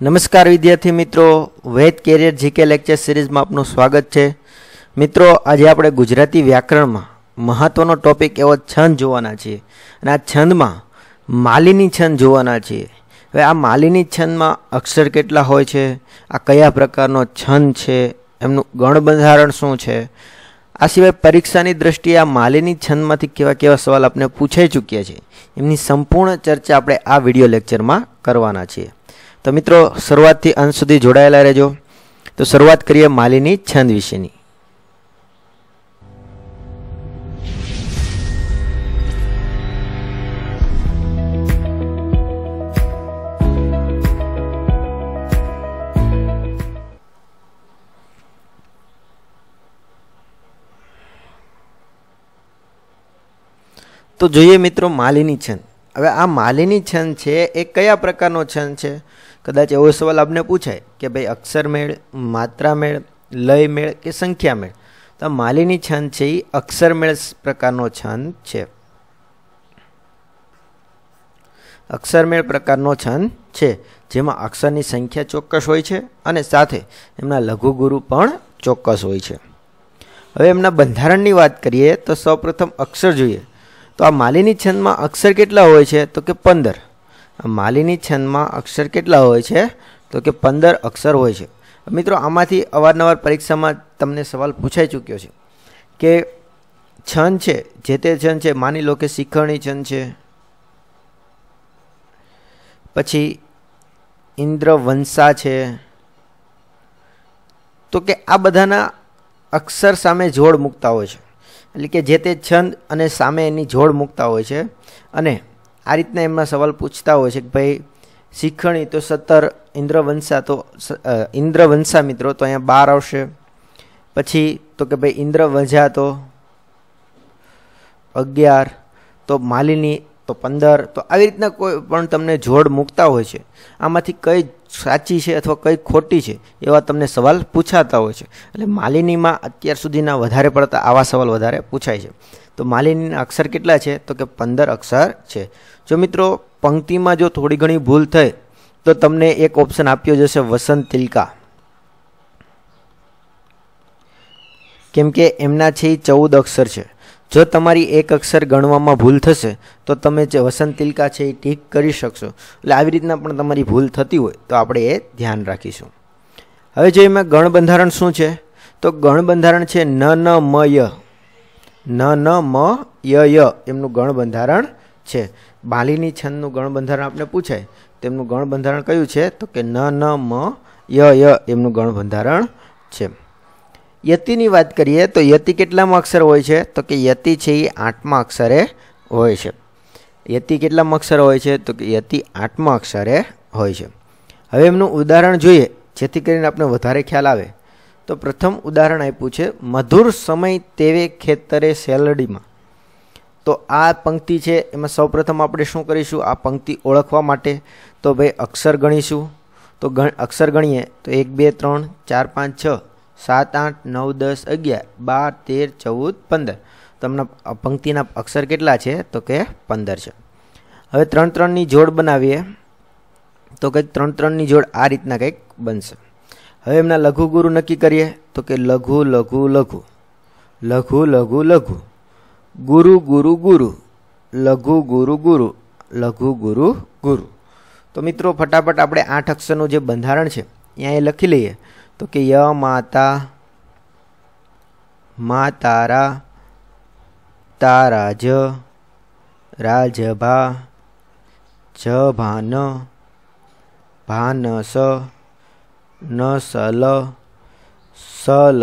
નમસ્કાર વિદ્યાર્થી મિત્રો વેદ કેરિયર જીકે લેક્ચર સિરીઝમાં આપનું સ્વાગત છે મિત્રો આજે આપણે ગુજરાતી વ્યાકરણમાં મહત્ત્વનો ટોપિક એવો છંદ જોવાના છીએ અને આ છંદમાં માલિની છંદ જોવાના છીએ હવે આ માલિની છંદમાં અક્ષર કેટલા હોય છે આ કયા પ્રકારનો છંદ છે એમનું ગણબંધારણ શું છે આ સિવાય પરીક્ષાની દ્રષ્ટિએ આ માલિની છંદમાંથી કેવા કેવા સવાલ આપણે પૂછાઈ ચૂક્યા છે એમની સંપૂર્ણ ચર્ચા આપણે આ વિડિયો લેક્ચરમાં કરવાના છીએ તો મિત્રો શરૂઆતથી અંત સુધી જોડાયેલા રહેજો તો શરૂઆત કરીએ માલીની છંદ વિશેની તો જોઈએ મિત્રો માલિની છંદ હવે આ માલિની છંદ છે એ કયા પ્રકારનો છંદ છે કદાચ એવો સવાલ આપને પૂછાય કે ભાઈ અક્ષરમેળ માત્રામેળ મેળ કે સંખ્યા મેળ તો માલિની છંદ છે એ અક્ષરમેળ પ્રકારનો છંદ છે અક્ષરમેળ પ્રકારનો છંદ છે જેમાં અક્ષરની સંખ્યા ચોક્કસ હોય છે અને સાથે એમના લઘુગુરુ પણ ચોક્કસ હોય છે હવે એમના બંધારણની વાત કરીએ તો સૌપ્રથમ અક્ષર જોઈએ તો આ માલિની છંદમાં અક્ષર કેટલા હોય છે તો કે પંદર માલિની છંદમાં અક્ષર કેટલા હોય છે તો કે પંદર અક્ષર હોય છે મિત્રો આમાંથી અવારનવાર પરીક્ષામાં તમને સવાલ પૂછાઈ ચૂક્યો છે કે છંદ છે જે તે છંદ છે માની લો કે શિખરણી છંદ છે પછી ઇન્દ્રવંશા છે તો કે આ બધાના અક્ષર સામે જોડ મૂકતા હોય છે એટલે કે જે તે છંદ અને સામે એની જોડ મૂકતા હોય છે અને આ રીતના એમના સવાલ પૂછતા હોય છે કે ભાઈ શિખણી તો સત્તર ઇન્દ્રવંશા તો ઇન્દ્રવંશા મિત્રો તો અહીંયા બાર આવશે પછી તો કે ભાઈ ઇન્દ્રવજા તો અગિયાર તો માલિની તો પંદર તો આવી રીતના કોઈ પણ તમને જોડ મૂકતા હોય છે આમાંથી કઈ સાચી છે અથવા કઈ ખોટી છે એવા તમને સવાલ પૂછાતા હોય છે એટલે માલિનીમાં અત્યાર સુધીના વધારે પડતા આવા સવાલ વધારે પૂછાય છે તો માલિનીના અક્ષર કેટલા છે તો કે પંદર અક્ષર છે જો મિત્રો પંક્તિમાં જો થોડી ઘણી ભૂલ થઈ તો તમને એક ઓપ્શન આપ્યો જશે વસંત તિલકા કેમ કે એમના છે એ ચૌદ અક્ષર છે જો તમારી એક અક્ષર ગણવામાં ભૂલ થશે તો તમે જે વસંત તિલકા છે એ ટીક કરી શકશો એટલે આવી રીતના પણ તમારી ભૂલ થતી હોય તો આપણે એ ધ્યાન રાખીશું હવે જો એમાં ગણબંધારણ શું છે તો ગણબંધારણ છે ન ન મય ન ન મ ય ય એમનું ગણબંધારણ છે બાલીની છંદનું ગણબંધારણ આપણે પૂછાય તેમનું ગણબંધારણ કયું છે તો કે ન ન મ ય ય એમનું ગણબંધારણ છે યતિની વાત કરીએ તો યતિ કેટલામાં અક્ષર હોય છે તો કે યતિ છે એ આઠમા અક્ષરે હોય છે યતિ કેટલામાં અક્ષર હોય છે તો કે યતિ આઠમા અક્ષરે હોય છે હવે એમનું ઉદાહરણ જોઈએ જેથી કરીને આપણે વધારે ખ્યાલ આવે તો પ્રથમ ઉદાહરણ આપ્યું છે મધુર સમય તેવે ખેતરે સેલડીમાં તો આ પંક્તિ છે એમાં સૌપ્રથમ આપણે શું કરીશું આ પંક્તિ ઓળખવા માટે તો ભાઈ અક્ષર ગણીશું તો ગણ અક્ષર ગણીએ તો એક બે ત્રણ ચાર પાંચ છ સાત આઠ નવ દસ અગિયાર બાર તેર ચૌદ પંદર તમને પંક્તિના અક્ષર કેટલા છે તો કે પંદર છે હવે ત્રણ ત્રણની જોડ બનાવીએ તો કંઈક ત્રણ ત્રણની જોડ આ રીતના કંઈક બનશે હવે એમના લઘુ ગુરુ નક્કી કરીએ તો કે લઘુ લઘુ લઘુ લઘુ લઘુ લઘુ ગુરુ ગુરુ ગુરુ લઘુ ગુરુ ગુરુ લઘુ ગુરુ ગુરુ તો મિત્રો ફટાફટ આપણે આઠ અક્ષરનું જે બંધારણ છે ત્યાં એ લખી લઈએ તો કે ય માતા મા તારા તારા જ રાજભા જ ભાન ભાન સ ન સલ લ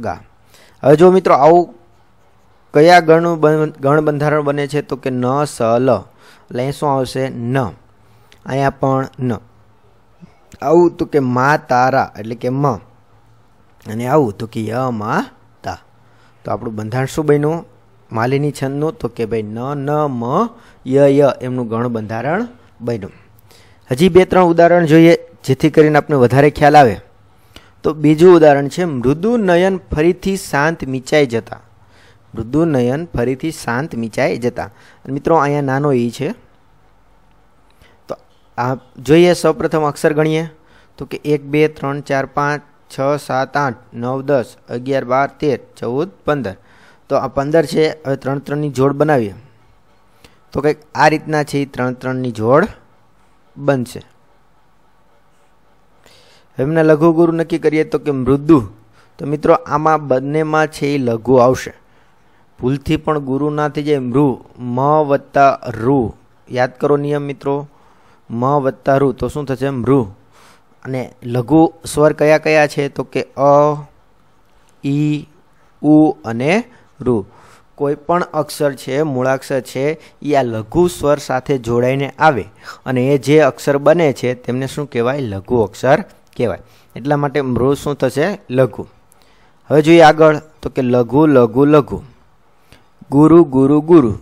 ગા હવે જો મિત્રો આવું કયા ગણ ગણ બંધારણ બને છે તો કે ન સ લ એટલે શું આવશે ન અહીંયા પણ ન આવું તો કે મા તારા એટલે કે મ અને આવું તો કે ય મા તા તો આપણું બંધારણ શું બન્યું માલિની છંદનું તો કે ભાઈ ન ન મ ય ય એમનું ગણ બંધારણ બન્યું હજી બે ત્રણ ઉદાહરણ જોઈએ જેથી કરીને આપણે વધારે ખ્યાલ આવે તો બીજું ઉદાહરણ છે મૃદુ નયન ફરીથી શાંત મીચાઈ જતા મૃદુ નયન ફરીથી શાંત મીચાઈ જતા મિત્રો અહીંયા નાનો એ છે તો આ જોઈએ સૌપ્રથમ અક્ષર ગણીએ તો કે એક બે ત્રણ ચાર પાંચ છ સાત આઠ નવ દસ અગિયાર બાર તેર ચૌદ પંદર તો આ પંદર છે હવે ત્રણ ત્રણની જોડ બનાવીએ તો કંઈક આ રીતના છે એ ત્રણ ત્રણની જોડ બનશે એમને લઘુ ગુરુ નક્કી કરીએ તો કે મૃદુ તો મિત્રો આમાં બંનેમાં છે એ લઘુ આવશે ભૂલથી પણ ગુરુનાથી જે મૃ મ વત્તા રુ યાદ કરો નિયમ મિત્રો મ વત્તા રુ તો શું થશે મૃ અને લઘુ સ્વર કયા કયા છે તો કે અ ઈ ઉ અને રુ કોઈ પણ અક્ષર છે મૂળાક્ષર છે એ આ લઘુ સ્વર સાથે જોડાઈને આવે અને એ જે અક્ષર બને છે તેમને શું કહેવાય લઘુ અક્ષર કહેવાય એટલા માટે મૃ શું થશે લઘુ હવે જોઈએ આગળ તો કે લઘુ લઘુ લઘુ ગુરુ ગુરુ ગુરુ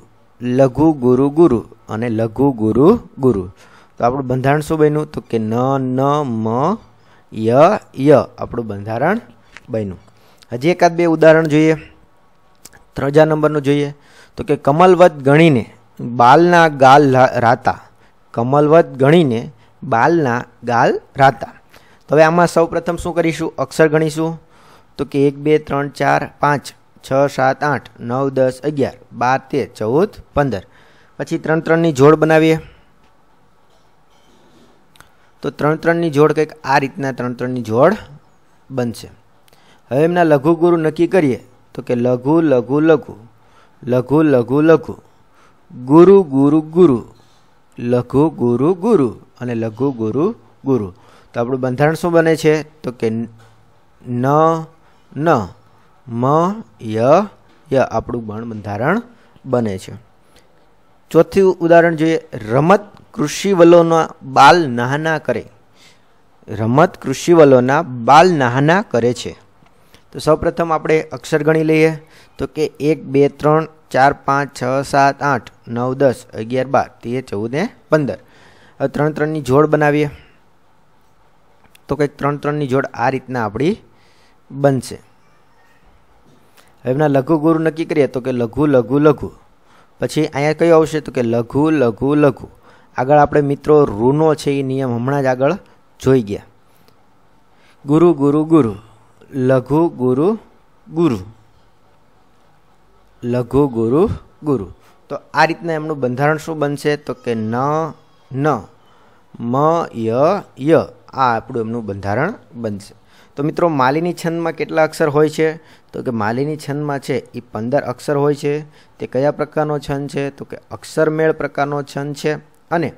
લઘુ ગુરુ ગુરુ અને લઘુ ગુરુ ગુરુ તો આપણું બંધારણ શું બન્યું તો કે ન ન મ ય ય આપણું બંધારણ બન્યું હજી એકાદ બે ઉદાહરણ જોઈએ ત્રજા નંબરનું જોઈએ તો કે કમલવત ગણીને બાલના ગાલ રાતા કમલવત ગણીને બાલના ગાલ રાતા હવે આમાં સૌ પ્રથમ શું કરીશું અક્ષર ગણીશું તો કે એક બે ત્રણ ચાર પાંચ છ સાત આઠ નવ દસ અગિયાર બાર તેર ચૌદ પંદર પછી ત્રણ ત્રણની જોડ બનાવીએ તો ત્રણ ત્રણની જોડ કંઈક આ રીતના ત્રણ ત્રણની જોડ બનશે હવે એમના લઘુ ગુરુ નક્કી કરીએ તો કે લઘુ લઘુ લઘુ લઘુ લઘુ લઘુ ગુરુ ગુરુ ગુરુ લઘુ ગુરુ ગુરુ અને લઘુ ગુરુ ગુરુ તો આપણું બંધારણ શું બને છે તો કે ન ન મ ય ય આપણું બણ બંધારણ બને છે ચોથું ઉદાહરણ જોઈએ રમત કૃષિવલોના બાલ નાહના કરે રમત કૃષિવલોના બાલ નાહના કરે છે તો સૌપ્રથમ આપણે અક્ષર ગણી લઈએ તો કે એક બે ત્રણ ચાર પાંચ છ સાત આઠ નવ દસ અગિયાર બાર તેર ચૌદ ને પંદર ત્રણ ત્રણની જોડ બનાવીએ તો કંઈક ત્રણ ત્રણની જોડ આ રીતના આપણી બનશે એમના લઘુ ગુરુ નક્કી કરીએ તો કે લઘુ લઘુ લઘુ પછી અહીંયા કયો આવશે તો કે લઘુ લઘુ લઘુ આગળ આપણે મિત્રો ઋનો છે એ નિયમ હમણાં જ આગળ જોઈ ગયા ગુરુ ગુરુ ગુરુ લઘુ ગુરુ ગુરુ લઘુ ગુરુ ગુરુ તો આ રીતના એમનું બંધારણ શું બનશે તો કે ન ન મ ય ય આ આપણું એમનું બંધારણ બનશે તો મિત્રો માલિની છંદમાં કેટલા અક્ષર હોય છે તો કે માલિની છંદમાં છે એ પંદર અક્ષર હોય છે તે કયા પ્રકારનો છંદ છે તો કે અક્ષરમેળ પ્રકારનો છંદ છે અને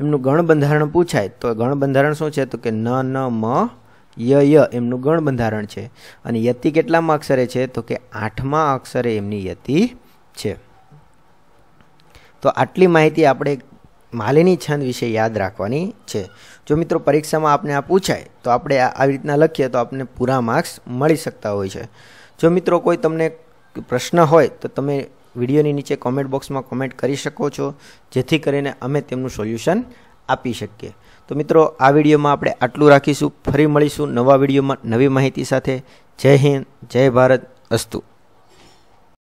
એમનું ગણબંધારણ પૂછાય તો ગણબંધારણ શું છે તો કે ન ન મ ય ય એમનું ગણબંધારણ છે અને યતિ કેટલામાં અક્ષરે છે તો કે આઠમા અક્ષરે એમની યતિ છે તો આટલી માહિતી આપણે માલિની છંદ વિશે યાદ રાખવાની છે જો મિત્રો પરીક્ષામાં આપને આ પૂછાય તો આપણે આવી રીતના લખીએ તો આપણને પૂરા માર્ક્સ મળી શકતા હોય છે જો મિત્રો કોઈ તમને પ્રશ્ન હોય તો તમે વિડીયોની નીચે કોમેન્ટ બોક્સમાં કોમેન્ટ કરી શકો છો જેથી કરીને અમે તેમનું સોલ્યુશન આપી શકીએ તો મિત્રો આ વિડીયોમાં આપણે આટલું રાખીશું ફરી મળીશું નવા વિડીયોમાં નવી માહિતી સાથે જય હિન્દ જય ભારત અસ્તુ